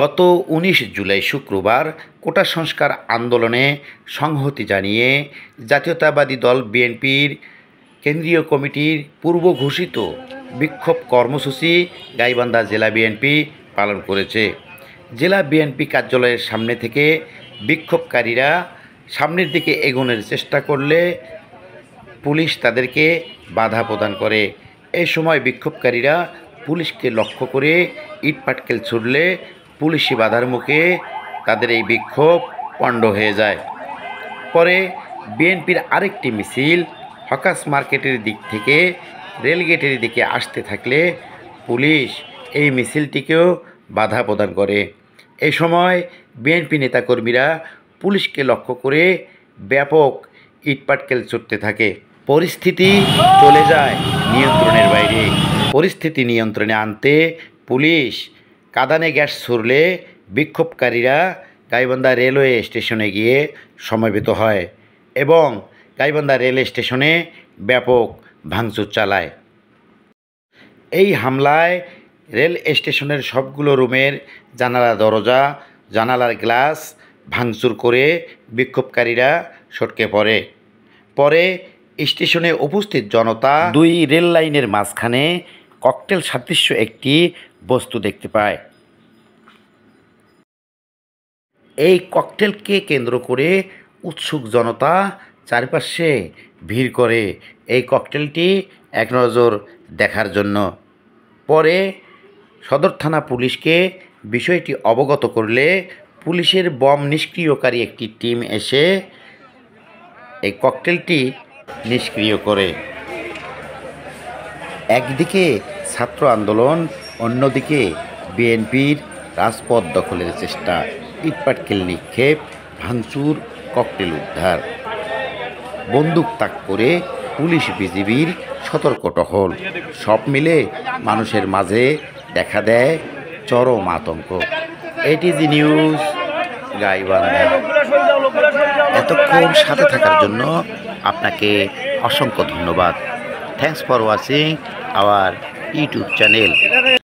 গত ১৯ জুলাই শুক্রবার কোটা সংস্কার আন্দোলনে সংহতি জানিয়ে জাতীয়তাবাদী দল বিএনপির কেন্দ্রীয় কমিটির পূর্ব ঘোষিত বিক্ষোভ কর্মসূচি গাইবান্ধা জেলা বিএনপি পালন করেছে জেলা বিএনপি কার্যালয়ের সামনে থেকে বিক্ষোভকারীরা সামনের দিকে এগোনের চেষ্টা করলে পুলিশ তাদেরকে বাধা প্রদান করে এ সময় বিক্ষোভকারীরা পুলিশকে লক্ষ্য করে ইটপাটকেল ছুড়লে পুলিশি বাধার মুখে তাদের এই বিক্ষোভ পণ্ড হয়ে যায় পরে বিএনপির আরেকটি মিছিল হকাস মার্কেটের দিক থেকে রেলগেটের দিকে আসতে থাকলে পুলিশ এই মিছিলটিকেও বাধা প্রদান করে এই সময় বিএনপি নেতাকর্মীরা পুলিশকে লক্ষ্য করে ব্যাপক ইটপাটকেল ছুটতে থাকে পরিস্থিতি চলে যায় নিয়ন্ত্রণের বাইরে পরিস্থিতি নিয়ন্ত্রণে আনতে পুলিশ কাদানে গ্যাস ছুড়লে বিক্ষোভকারীরা গাইবান্ধা রেলওয়ে স্টেশনে গিয়ে সমবেত হয় এবং গাইবান্ধা রেল স্টেশনে ব্যাপক ভাঙচুর চালায় এই হামলায় রেল স্টেশনের সবগুলো রুমের জানালা দরজা জানালার গ্লাস ভাঙচুর করে বিক্ষোভকারীরা সটকে পড়ে পরে স্টেশনে উপস্থিত জনতা দুই রেল লাইনের মাঝখানে ককটেল সাদৃশ্য একটি বস্তু দেখতে পায় এই ককটেলকে কেন্দ্র করে উৎসুক জনতা চারপাশে ভিড় করে এই ককটেলটি এক নজর দেখার জন্য পরে সদর থানা পুলিশকে বিষয়টি অবগত করলে পুলিশের বম নিষ্ক্রিয়কারী একটি টিম এসে এই ককটেলটি নিষ্ক্রিয় করে একদিকে ছাত্র আন্দোলন অন্যদিকে বিএনপির রাজপথ দখলের চেষ্টা ইটপাটকেল নিক্ষেপ ভাঙচুর ককটেল উদ্ধার বন্দুক তাক করে পুলিশ বিজিবির সতর্ক টহল সব মিলে মানুষের মাঝে দেখা দেয় চরম আতঙ্ক এটিজি নিউজ গাইবান্ধা এতক্ষণ সাথে থাকার জন্য আপনাকে অসংখ্য ধন্যবাদ thanks for watching our YouTube channel